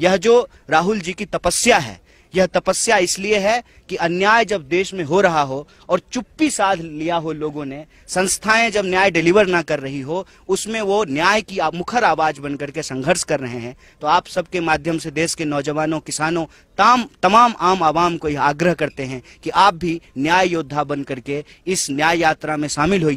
यह जो राहुल जी की तपस्या है यह तपस्या इसलिए है कि अन्याय जब देश में हो रहा हो और चुप्पी साध लिया हो लोगों ने संस्थाएं जब न्याय डिलीवर ना कर रही हो उसमें वो न्याय की मुखर आवाज बनकर के संघर्ष कर रहे हैं तो आप सबके माध्यम से देश के नौजवानों किसानों ताम तमाम आम आवाम को यह आग्रह करते हैं कि आप भी न्याय योद्धा बन करके इस न्याय यात्रा में शामिल हो